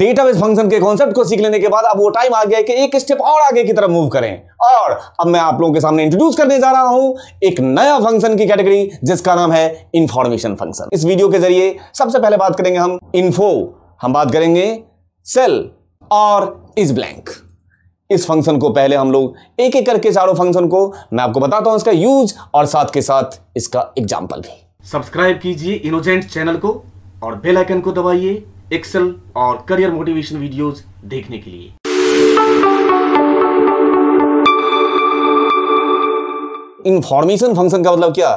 database function के concept को सीख लेने के बाद अब वो टाइम आ गया है कि एक स्टेप और आगे की तरफ मूव करें और अब मैं आप लोगों के सामने इंट्रोड्यूस करने जा रहा हूं एक नया फंक्शन की कैटेगरी जिसका नाम है इंफॉर्मेशन फंक्शन इस वीडियो के जरिए सबसे पहले बात करेंगे हम इन्फो हम बात करेंगे सेल और इज ब्लैंक इस फंक्शन को पहले हम लोग एक एक करके चारों फंक्शन को मैं आपको बताता हूं इसका यूज और साथ के साथ इसका एग्जाम्पल भी सब्सक्राइब कीजिए इनोजेंट चैनल को और बेल आइकन को दबाइए एक्सेल और करियर मोटिवेशन वीडियोस देखने के लिए इंफॉर्मेशन फंक्शन का मतलब क्या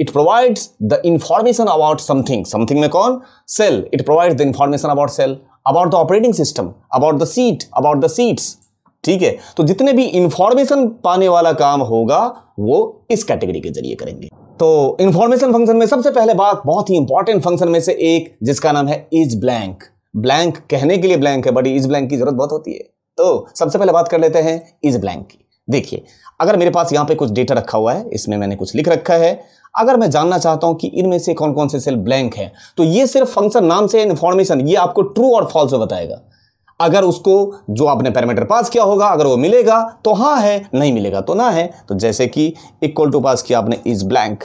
it provides the information about something something में कौन cell it provides the information about cell about the operating system about the sheet about the sheets ठीक है तो जितने भी इंफॉर्मेशन पाने वाला काम होगा वो इस कैटेगरी के जरिए करेंगे तो इंफॉर्मेशन फंक्शन में सबसे पहले बात बहुत ही इंपॉर्टेंट फंक्शन में से एक जिसका नाम है इज ब्लैंक ब्लैंक कहने के लिए ब्लैंक है बट इज ब्लैंक की जरूरत बहुत होती है तो सबसे पहले बात कर लेते हैं इज ब्लैंक की देखिए अगर मेरे पास यहाँ पे कुछ डेटा रखा हुआ है इसमें मैंने कुछ लिख रखा है अगर मैं जानना चाहता हूं कि इनमें से कौन कौन से सेल ब्लैंक है तो ये सिर्फ फंक्शन नाम से इन्फॉर्मेशन ये आपको ट्रू और फॉल्स बताएगा अगर उसको जो आपने पैरामीटर पास किया होगा अगर वो मिलेगा तो हाँ है नहीं मिलेगा तो ना है तो जैसे कि इक्वल टू पास किया आपने इज ब्लैंक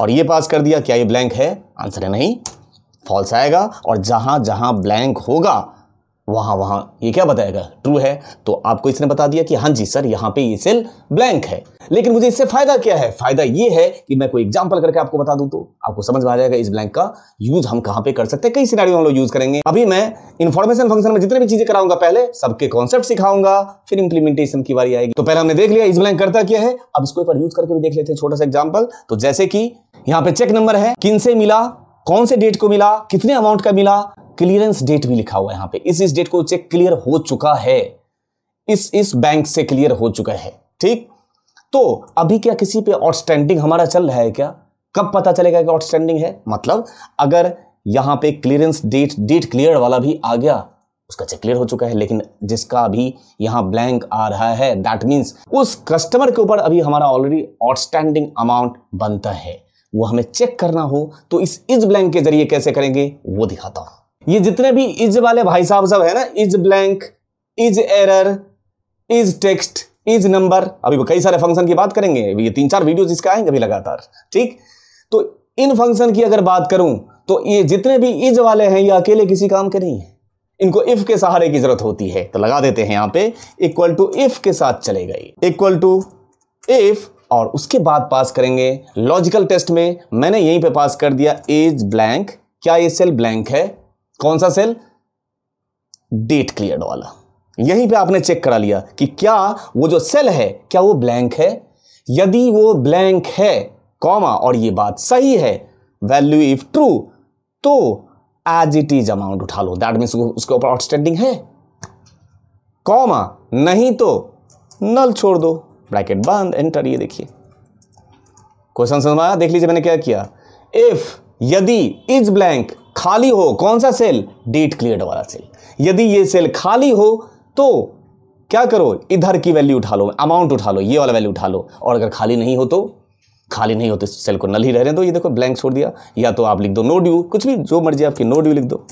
और ये पास कर दिया क्या ये ब्लैंक है आंसर है नहीं फॉल्स आएगा और जहाँ जहाँ ब्लैंक होगा वहाँ वहाँ ये क्या बताएगा ट्रू है तो आपको इसने बता दिया कि हाँ जी सर यहाँ पे ये सेल ब्लैंक है लेकिन मुझे इससे फायदा क्या है फायदा ये है कि मैं कोई एग्जांपल करके आपको बता दूं तो आपको समझ में आ जाएगा इस ब्लैंक का यूज हम कहाँ पे कर सकते हैं कई सिनारियों हम लोग यूज करेंगे अभी मैं इन्फॉर्मेशन फंक्शन में जितने भी चीजें कराऊंगा पहले सबके कॉन्सेप्ट सिखाऊंगा फिर इंप्लीमेंटेशन की बारी आएगी तो पहले हमने देख लिया इस ब्लैंक करता क्या है अब इसको एक बार यूज करके भी देख लेते हैं छोटा सा एग्जाम्पल तो जैसे कि यहाँ पे चेक नंबर है किन से मिला कौन से डेट को मिला कितने अमाउंट का मिला क्लियरेंस डेट भी लिखा हुआ है यहां पे इस इस डेट को चेक क्लियर हो चुका है इस इस बैंक से क्लियर हो चुका है ठीक तो अभी क्या किसी पे आउटस्टैंडिंग हमारा चल रहा है क्या कब पता चलेगा कि आउटस्टैंडिंग है मतलब अगर यहां पे क्लियरेंस डेट डेट क्लियर वाला भी आ गया उसका चेक क्लियर हो चुका है लेकिन जिसका अभी यहां ब्लैंक आ रहा है दैट मीन्स उस कस्टमर के ऊपर अभी हमारा ऑलरेडी आउटस्टैंडिंग अमाउंट बनता है वो हमें चेक करना हो तो इस इज ब्लैंक के जरिए कैसे करेंगे वो दिखाता हूं ये जितने भी इज वाले भाई साहब सब है ना is blank is error is text is number अभी कई सारे फंक्शन की बात करेंगे ये तीन चार वीडियो इसके आएंगे अभी लगातार ठीक तो इन फंक्शन की अगर बात करूं तो ये जितने भी इज वाले हैं ये अकेले किसी काम के नहीं है इनको इफ के सहारे की जरूरत होती है तो लगा देते हैं यहां पे इक्वल टू इफ के साथ चले गई इक्वल टू इफ और उसके बाद पास करेंगे लॉजिकल टेस्ट में मैंने यहीं पे पास कर दिया एज ब्लैंक क्या ये सेल ब्लैंक है कौन सा सेल डेट क्लियर वाला यहीं पे आपने चेक करा लिया कि क्या वो जो सेल है क्या वो ब्लैंक है यदि वो ब्लैंक है कॉमा और ये बात सही है वैल्यू इफ ट्रू तो एज इट इज अमाउंट उठा लो दैट मीन उसके ऊपर आउटस्टैंडिंग है कॉमा नहीं तो नल छोड़ दो ब्रैकेट बंद एंटर ये देखिए क्वेश्चन समझ आया देख लीजिए मैंने क्या किया इफ यदि इज ब्लैंक खाली हो कौन सा सेल डेट क्लियर वाला सेल यदि ये सेल खाली हो तो क्या करो इधर की वैल्यू उठा लो अमाउंट उठा लो ये वाला वैल्यू उठा लो और अगर खाली नहीं हो तो खाली नहीं होते तो सेल को नल ही रहने दो तो ये देखो ब्लैंक छोड़ दिया या तो आप लिख दो नो ड्यू कुछ भी जो मर्जी आपकी नो ड्यू लिख दो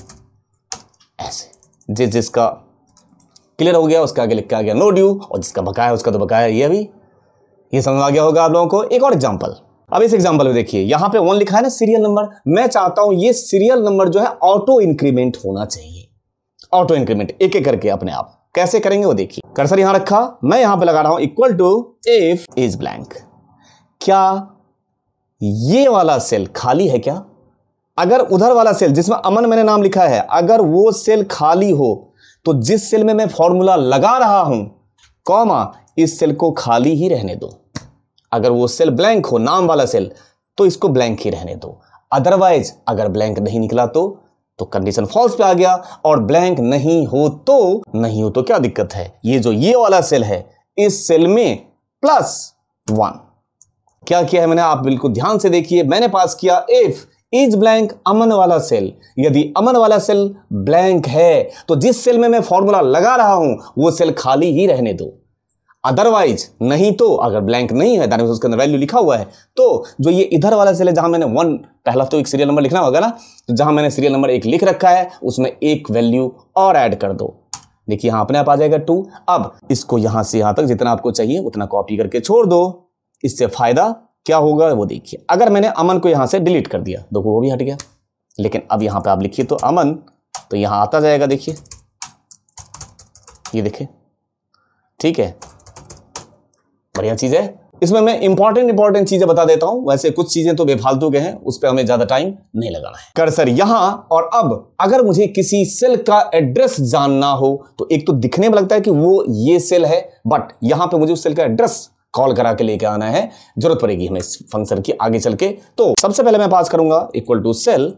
ऐसे जिस जिसका क्लियर हो गया उसका आगे आ गया नो ड्यू और जिसका बकाया उसका तो बकाया ये अभी ये समझ आ गया होगा आप लोगों को एक और एग्जाम्पल अब इस एग्जाम्पल में देखिए यहाँ पे वन लिखा है ना सीरियल नंबर मैं चाहता हूं ये सीरियल नंबर जो है ऑटो इंक्रीमेंट होना चाहिए ऑटो इंक्रीमेंट एक एक करके अपने आप कैसे करेंगे वो देखिए कर्सर यहां रखा मैं यहां पे लगा रहा हूं equal to if is blank क्या ये वाला सेल खाली है क्या अगर उधर वाला सेल जिसमें अमन मैंने नाम लिखा है अगर वो सेल खाली हो तो जिस सेल में मैं फॉर्मूला लगा रहा हूं कॉमा इस सेल को खाली ही रहने दो अगर वो सेल ब्लैंक हो नाम वाला सेल तो इसको ब्लैंक ही रहने दो अदरवाइज अगर ब्लैंक नहीं निकला तो तो कंडीशन फॉल्स पे आ गया और ब्लैंक नहीं हो तो नहीं हो तो क्या दिक्कत है ये जो ये वाला सेल है इस सेल में प्लस वन क्या किया है मैंने आप बिल्कुल ध्यान से देखिए मैंने पास किया इफ इज ब्लैंक अमन वाला सेल यदि अमन वाला सेल ब्लैंक है तो जिस सेल में मैं फॉर्मूला लगा रहा हूं वो सेल खाली ही रहने दो अदरवाइज नहीं तो अगर ब्लैंक नहीं है दानिश उसके अंदर वैल्यू लिखा हुआ है तो जो ये इधर वाला सेल है जहां मैंने वन पहला तो एक सीरियल नंबर लिखना होगा ना तो जहां मैंने सीरियल नंबर एक लिख रखा है उसमें एक वैल्यू और ऐड कर दो देखिए यहां अपने आप आ जाएगा टू अब इसको यहां से यहां तक जितना आपको चाहिए उतना कॉपी करके छोड़ दो इससे फायदा क्या होगा वो देखिए अगर मैंने अमन को यहाँ से डिलीट कर दिया देखो वो भी हट गया लेकिन अब यहाँ पे आप लिखिए तो अमन तो यहाँ आता जाएगा देखिए ये देखिए ठीक है बढ़िया चीज़ है इसमें मैं इंपॉर्टेंट इंपॉर्टेंट चीजें बता देता हूं वैसे कुछ चीजें तो बेफालतू के हैं उस पर हमें ज्यादा टाइम नहीं लगाना है कर्सर यहां और अब अगर मुझे किसी सेल का एड्रेस जानना हो तो एक तो दिखने में लगता है कि वो ये सेल है बट यहां पे मुझे उस सेल का एड्रेस कॉल करा के लेके आना है जरूरत पड़ेगी हमें इस फंक्शन की आगे चल के तो सबसे पहले मैं पास करूंगा इक्वल टू सेल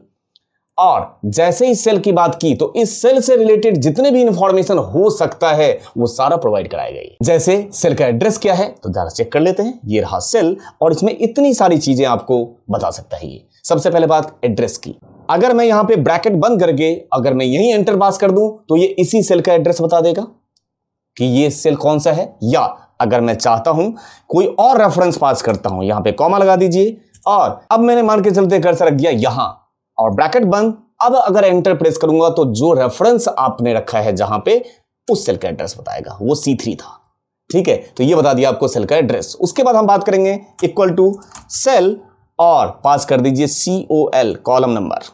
और जैसे ही सेल की बात की तो इस सेल से रिलेटेड जितने भी इंफॉर्मेशन हो सकता है वो सारा प्रोवाइड कराई गई जैसे सेल का एड्रेस क्या है तो जरा चेक कर लेते हैं ये रहा सेल और इसमें इतनी सारी चीजें आपको बता सकता है ये सबसे पहले बात एड्रेस की अगर मैं यहां पे ब्रैकेट बंद करके अगर मैं यही एंटर पास कर दूं तो ये इसी सेल का एड्रेस बता देगा कि ये सेल कौन सा है या अगर मैं चाहता हूं कोई और रेफरेंस पास करता हूं यहां पे कॉमा लगा दीजिए और अब मैंने मान के चलते कर्सर रख दिया यहां और ब्रैकेट बंद अब अगर एंटर प्रेस करूंगा तो जो रेफरेंस आपने रखा है जहां पे उस सेल का एड्रेस बताएगा वो सी थ्री था ठीक है तो ये बता दिया आपको सेल का एड्रेस उसके बाद हम बात करेंगे इक्वल टू सेल और पास कर दीजिए C O L column number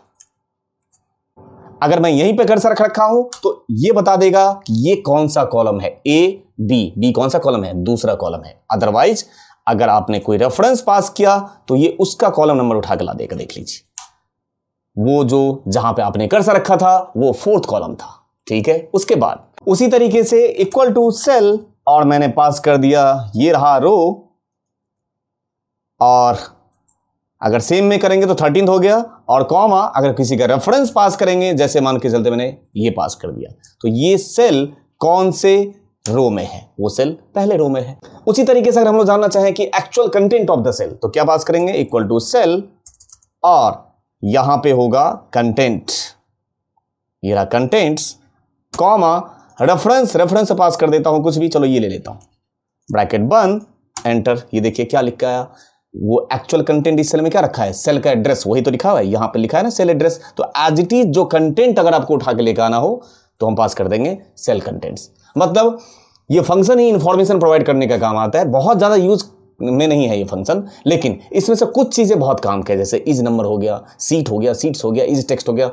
अगर मैं यहीं पे कर्सर रख रखा हूं तो ये बता देगा कि ये कौन सा कॉलम है ए बी बी कौन सा कॉलम है दूसरा कॉलम है अदरवाइज अगर आपने कोई रेफरेंस पास किया तो ये उसका कॉलम नंबर उठा के ला देकर देख लीजिए वो जो जहां पे आपने कर्सर रखा था वो फोर्थ कॉलम था ठीक है उसके बाद उसी तरीके से इक्वल टू सेल और मैंने पास कर दिया ये रहा रो और अगर सेम में करेंगे तो थर्टीन हो गया और कॉमा अगर किसी का रेफरेंस पास करेंगे जैसे मान के चलते मैंने ये पास कर दिया तो ये सेल कौन से रो में है वो सेल पहले रो में है उसी तरीके से अगर हम लोग जानना चाहें कि actual content of the cell तो क्या पास करेंगे इक्वल टू सेल और यहां पे होगा कंटेंट ये रहा contents comma reference reference pass कर देता हूं कुछ भी चलो ये ले लेता हूं ब्रैकेट बंद एंटर ये देखिए क्या लिखा है वो एक्चुअल कंटेंट इस सेल में क्या रखा है सेल का एड्रेस वही तो लिखा हुआ है यहां पे लिखा है ना सेल एड्रेस तो एज इट इज जो कंटेंट अगर आपको उठा के लेकर आना हो तो हम पास कर देंगे सेल कंटेंट्स मतलब ये फंक्शन ही इन्फॉर्मेशन प्रोवाइड करने का काम आता है बहुत ज़्यादा यूज़ में नहीं है ये फंक्शन लेकिन इसमें से कुछ चीज़ें बहुत काम के जैसे इज नंबर हो गया सीट हो गया सीट्स हो गया इज टेक्स्ट हो गया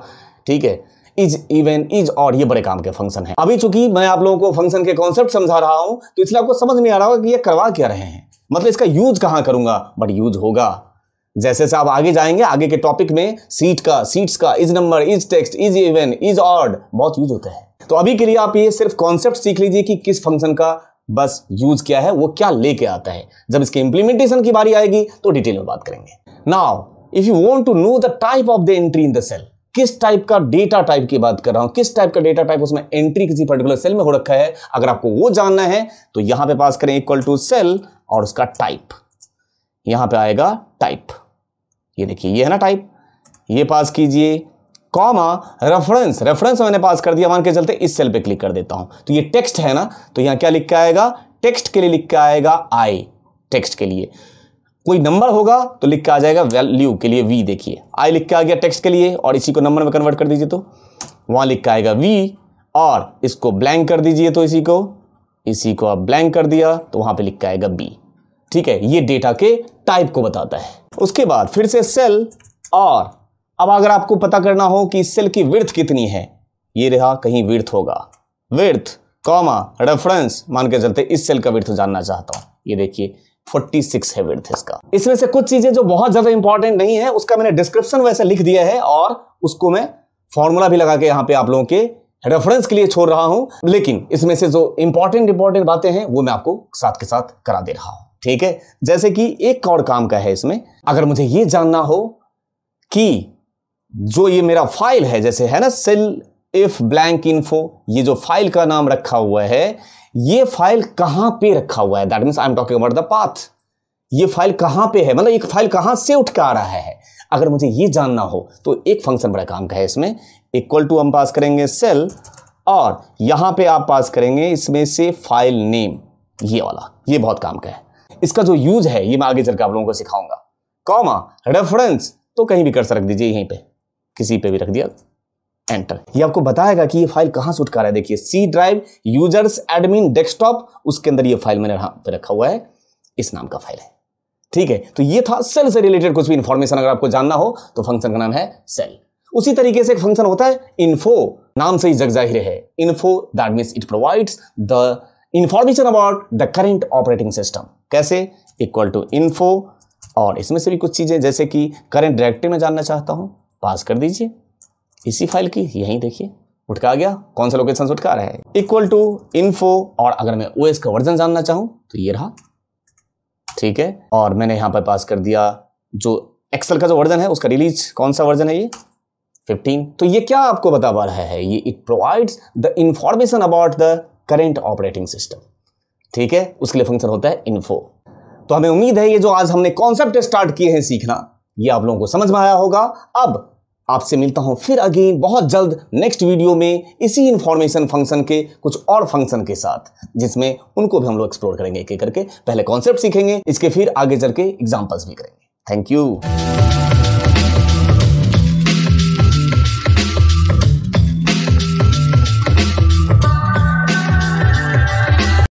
ठीक है इज इवन इज और ये बड़े काम के फंक्शन है अभी चूंकि मैं आप लोगों को फंक्शन के कॉन्सेप्ट समझा रहा हूँ तो इसलिए आपको समझ नहीं आ रहा होगा कि ये करवा क्या रहे हैं मतलब इसका यूज कहाँ करूँगा बट यूज होगा जैसे जैसे आप आगे जाएंगे आगे के टॉपिक में सीट का सीट्स का is number is text is even is odd बहुत यूज होता है तो अभी के लिए आप ये सिर्फ कॉन्सेप्ट सीख लीजिए कि किस फंक्शन का बस यूज क्या है वो क्या लेके आता है जब इसके इंप्लीमेंटेशन की बारी आएगी तो डिटेल में बात करेंगे now if you want to know the type of the entry in the cell किस टाइप का डेटा टाइप की बात कर रहा हूं किस टाइप का डेटा टाइप उसमें एंट्री किसी पर्टिकुलर सेल में हो रखा है अगर आपको वो जानना है तो यहां पे पास करें इक्वल टू सेल और उसका टाइप यहां पे आएगा टाइप ये देखिए ये है ना टाइप ये पास कीजिए कॉमा रेफरेंस रेफरेंस मैंने पास कर दिया मान के चलते इस सेल पे क्लिक कर देता हूं तो ये टेक्स्ट है ना तो यहां क्या लिख के आएगा टेक्स्ट के लिए लिख के आएगा आई टेक्स्ट के लिए कोई नंबर होगा तो लिख के आ जाएगा वैल्यू के लिए वी देखिए आई लिख के आ गया टेक्स्ट के लिए और इसी को नंबर में कन्वर्ट कर दीजिए तो वहां लिख के आएगा वी और इसको ब्लैंक कर दीजिए तो इसी को इसी को आप ब्लैंक कर दिया तो वहां पे लिख के आएगा बी ठीक है ये डेटा के टाइप को बताता है उसके बाद फिर से सेल और अब अगर आपको पता करना हो कि सेल की विर्थ कितनी है ये रहा कहीं विर्थ होगा विर्थ कॉमा रेफरेंस मान के चलते इस सेल का विर्थ जानना चाहता हूं ये देखिए 46 है विर्थ इसका इसमें से कुछ चीजें जो बहुत ज्यादा इंपॉर्टेंट नहीं है उसका मैंने डिस्क्रिप्शन वैसे लिख दिया है और उसको मैं फॉर्मूला भी लगा के यहाँ पे आप लोगों के रेफरेंस के लिए छोड़ रहा हूं लेकिन इसमें से जो इंपॉर्टेंट इंपॉर्टेंट बातें हैं वो मैं आपको साथ के साथ करा दे रहा हूं ठीक है जैसे कि एक और काम का है इसमें अगर मुझे ये जानना हो कि जो ये मेरा फाइल है जैसे है ना सेल इफ ब्लैंक इन्फो ये जो फाइल का नाम रखा हुआ है ये फाइल कहां पे रखा हुआ है that means I am talking about the path ये फाइल कहां पे है मतलब एक फाइल कहां से उठ के आ रहा है अगर मुझे ये जानना हो तो एक फंक्शन बड़ा काम का है इसमें इक्वल टू हम पास करेंगे सेल और यहां पे आप पास करेंगे इसमें से फाइल नेम ये वाला ये बहुत काम का है इसका जो यूज है ये मैं आगे चलकर आप लोगों को सिखाऊंगा कॉमा रेफरेंस तो कहीं भी कर रख दीजिए यहीं पे किसी पे भी रख दिया एंटर ये आपको बताएगा कि ये फाइल कहां से उठकर है देखिए C drive users admin desktop उसके अंदर ये फाइल मैंने यहां पे रखा हुआ है इस नाम का फाइल है ठीक है तो ये था सेल से रिलेटेड कुछ भी इंफॉर्मेशन अगर आपको जानना हो तो फंक्शन का नाम है सेल उसी तरीके से एक फंक्शन होता है इन्फो नाम से ही जग जाहिर है info that means it provides the information about the current operating system कैसे इक्वल टू इन्फो और इसमें से भी कुछ चीज़ें जैसे कि करेंट डायरेक्टिव में जानना चाहता हूँ पास कर दीजिए इसी फाइल की यहीं देखिए उठका गया कौन सा लोकेशन उठका रहा है इक्वल टू इन्फो और अगर मैं ओ का वर्जन जानना चाहूँ तो ये रहा ठीक है और मैंने यहाँ पर पास कर दिया जो एक्सल का जो वर्जन है उसका रिलीज कौन सा वर्जन है ये 15 तो ये क्या आपको बता पा रहा है ये it provides the information about the current operating system ठीक है उसके लिए फंक्शन होता है इन्फो तो हमें उम्मीद है ये जो आज हमने कॉन्सेप्ट स्टार्ट किए हैं सीखना ये आप लोगों को समझ में आया होगा अब आपसे मिलता हूं फिर अगेन बहुत जल्द नेक्स्ट वीडियो में इसी इंफॉर्मेशन फंक्शन के कुछ और फंक्शन के साथ जिसमें उनको भी हम लोग एक्सप्लोर करेंगे एक एक करके पहले कॉन्सेप्ट सीखेंगे इसके फिर आगे चल के एग्जाम्पल्स भी करेंगे थैंक यू